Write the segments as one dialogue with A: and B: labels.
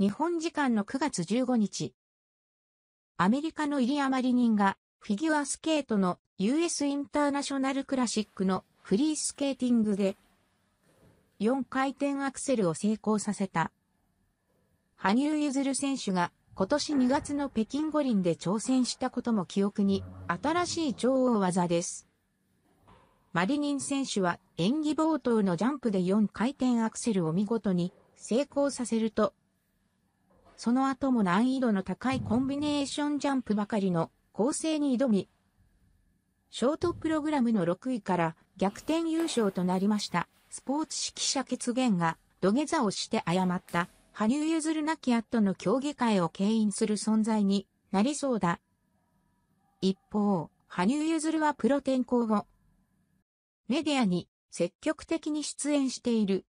A: 日本時間の9月15日、アメリカのイリア・マリニンがフィギュアスケートの US インターナショナルクラシックのフリースケーティングで4回転アクセルを成功させた。羽生結弦選手が今年2月の北京五輪で挑戦したことも記憶に新しい女王技です。マリニン選手は演技冒頭のジャンプで4回転アクセルを見事に成功させるとその後も難易度の高いコンビネーションジャンプばかりの構成に挑み、ショートプログラムの6位から逆転優勝となりました。スポーツ指揮者決言が土下座をして謝った、羽生結弦なき後の競技会を牽引する存在になりそうだ。一方、羽生結弦はプロ転向後、メディアに積極的に出演している。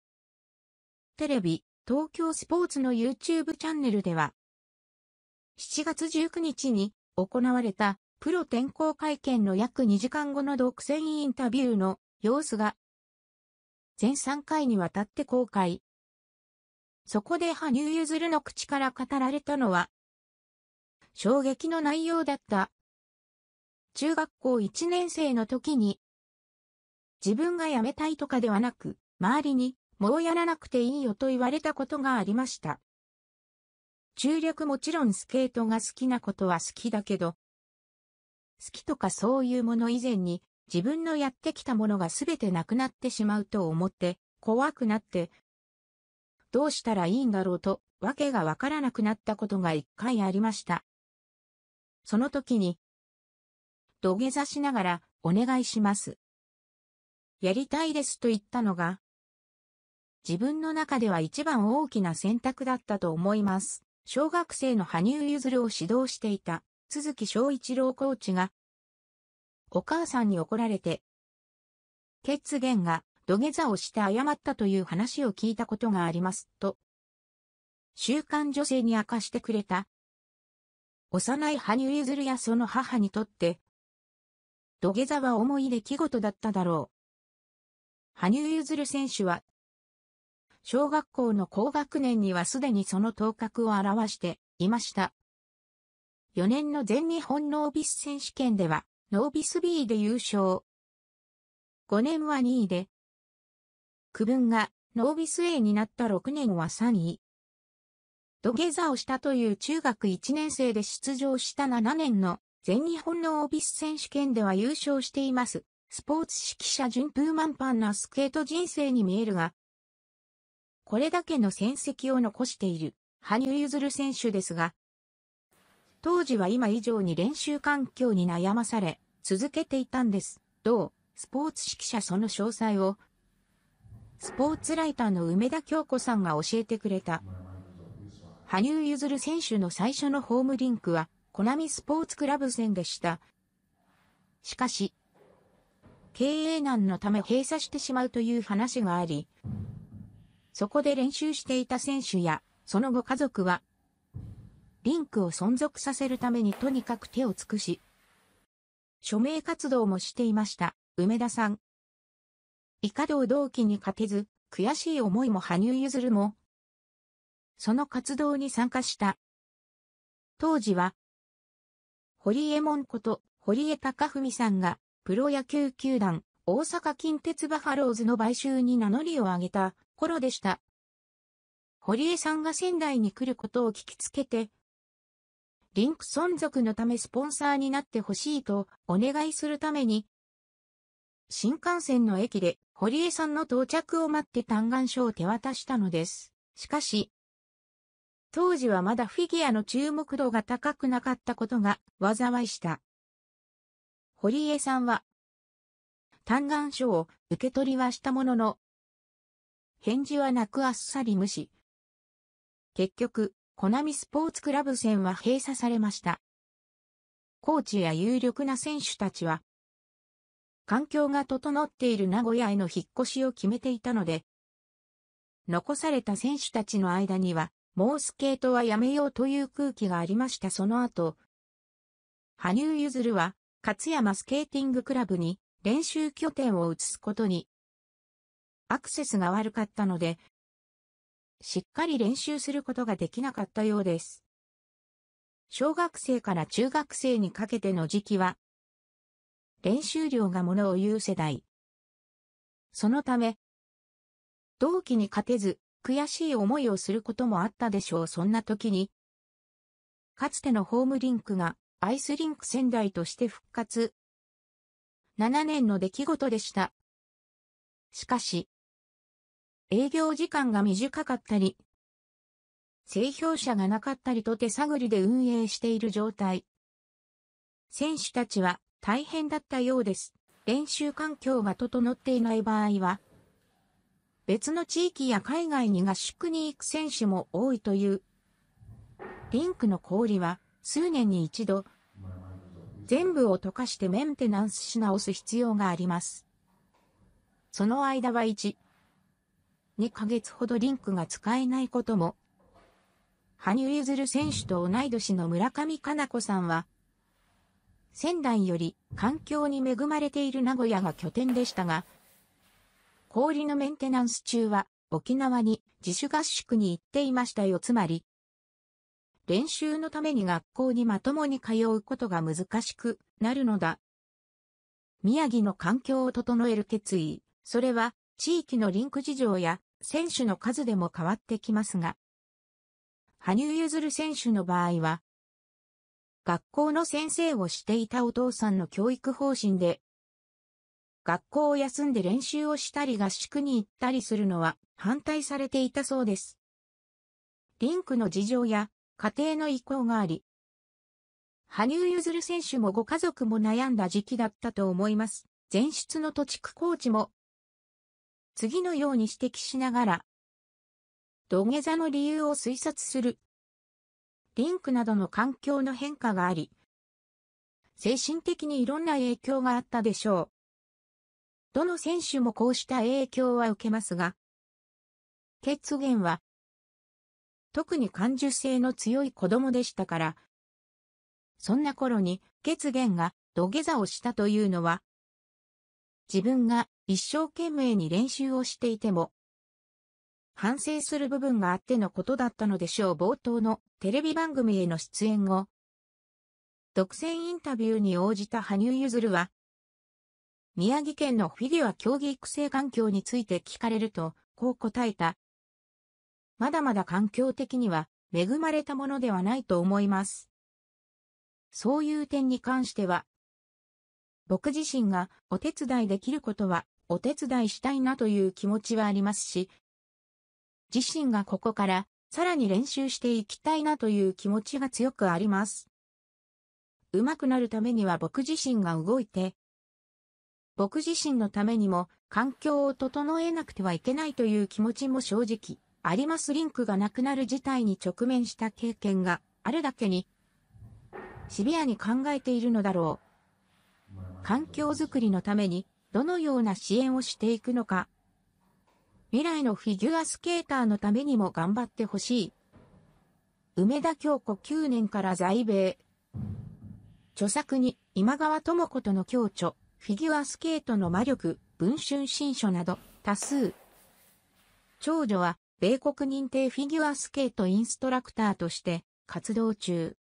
A: テレビ、東京スポーツの YouTube チャンネルでは、7月19日に行われたプロ転向会見の約2時間後の独占インタビューの様子が、全3回にわたって公開。そこで羽生結弦の口から語られたのは、衝撃の内容だった。中学校1年生の時に、自分が辞めたいとかではなく、周りにもうやらなくていいよと言われたことがありました。中略もちろんスケートが好きなことは好きだけど、好きとかそういうもの以前に自分のやってきたものが全てなくなってしまうと思って怖くなってどうしたらいいんだろうと訳がわからなくなったことが一回ありました。その時に土下座しながらお願いします。やりたいですと言ったのが自分の中では一番大きな選択だったと思います。小学生の羽生結弦を指導していた、鈴木章一郎コーチが、お母さんに怒られて、血源が土下座をして謝ったという話を聞いたことがあります、と、週刊女性に明かしてくれた。幼い羽生結弦やその母にとって、土下座は重い出来事だっただろう。羽生結弦選手は小学校の高学年にはすでにその頭角を表していました。4年の全日本ノービス選手権では、ノービス B で優勝。5年は2位で、区分がノービス A になった6年は3位。土下座をしたという中学1年生で出場した7年の全日本ノービス選手権では優勝しています。スポーツ指揮者順風満帆なスケート人生に見えるが、これだけの戦績を残している、羽生結弦選手ですが、当時は今以上に練習環境に悩まされ、続けていたんです。う、スポーツ指揮者その詳細を、スポーツライターの梅田京子さんが教えてくれた。羽生結弦選手の最初のホームリンクは、コナミスポーツクラブ戦でした。しかし、経営難のため閉鎖してしまうという話があり、そこで練習していた選手や、その後家族は、リンクを存続させるためにとにかく手を尽くし、署名活動もしていました、梅田さん。以下同同期に勝てず、悔しい思いも羽生結弦も、その活動に参加した。当時は、堀江門こと堀江貴文さんが、プロ野球球団、大阪近鉄バファローズの買収に名乗りを上げた頃でした。堀江さんが仙台に来ることを聞きつけて、リンク存続のためスポンサーになってほしいとお願いするために、新幹線の駅で堀江さんの到着を待って嘆願書を手渡したのです。しかし、当時はまだフィギュアの注目度が高くなかったことが災いした。堀江さんは、嘆願書を受け取りはしたものの、返事はなくあっさり無視。結局、コナミスポーツクラブ戦は閉鎖されました。コーチや有力な選手たちは、環境が整っている名古屋への引っ越しを決めていたので、残された選手たちの間には、もうスケートはやめようという空気がありましたその後、羽生結弦は、勝山スケーティングクラブに練習拠点を移すことにアクセスが悪かったので、しっかり練習することができなかったようです。小学生から中学生にかけての時期は、練習量がものを言う世代。そのため、同期に勝てず、悔しい思いをすることもあったでしょう。そんな時に、かつてのホームリンクがアイスリンク仙台として復活。7年の出来事でした。しかし、営業時間が短かったり、製氷車がなかったりと手探りで運営している状態。選手たちは大変だったようです。練習環境が整っていない場合は、別の地域や海外に合宿に行く選手も多いという。リンクの氷は数年に一度、全部を溶かしてメンテナンスし直す必要があります。その間は1、2ヶ月ほどリンクが使えないことも。羽生結弦選手と同い年の村上佳菜子さんは、仙台より環境に恵まれている名古屋が拠点でしたが、氷のメンテナンス中は沖縄に自主合宿に行っていましたよ。つまり、練習のために学校にまともに通うことが難しくなるのだ。宮城の環境を整える決意、それは地域のリンク事情や選手の数でも変わってきますが、羽生結弦選手の場合は、学校の先生をしていたお父さんの教育方針で、学校を休んで練習をしたり合宿に行ったりするのは反対されていたそうです。リンクの事情や家庭の意向があり、羽生結弦選手もご家族も悩んだ時期だったと思います。前出の土地区コーチも次のように指摘しながら、土下座の理由を推察する。リンクなどの環境の変化があり、精神的にいろんな影響があったでしょう。どの選手もこうした影響は受けますが、血源は、特に感受性の強い子供でしたから、そんな頃に血源が土下座をしたというのは自分が一生懸命に練習をしていても、反省する部分があってのことだったのでしょう冒頭のテレビ番組への出演後、独占インタビューに応じた羽生結弦は、宮城県のフィギュア競技育成環境について聞かれると、こう答えた。まだまだ環境的には恵まれたものではないと思います。そういう点に関しては僕自身がお手伝いできることはお手伝いしたいなという気持ちはありますし、自身がここからさらに練習していきたいなという気持ちが強くあります。上手くなるためには僕自身が動いて、僕自身のためにも環境を整えなくてはいけないという気持ちも正直ありますリンクがなくなる事態に直面した経験があるだけにシビアに考えているのだろう。環境づくりのためにどのような支援をしていくのか。未来のフィギュアスケーターのためにも頑張ってほしい。梅田京子9年から在米。著作に今川智子との共著、フィギュアスケートの魔力、文春新書など多数。長女は米国認定フィギュアスケートインストラクターとして活動中。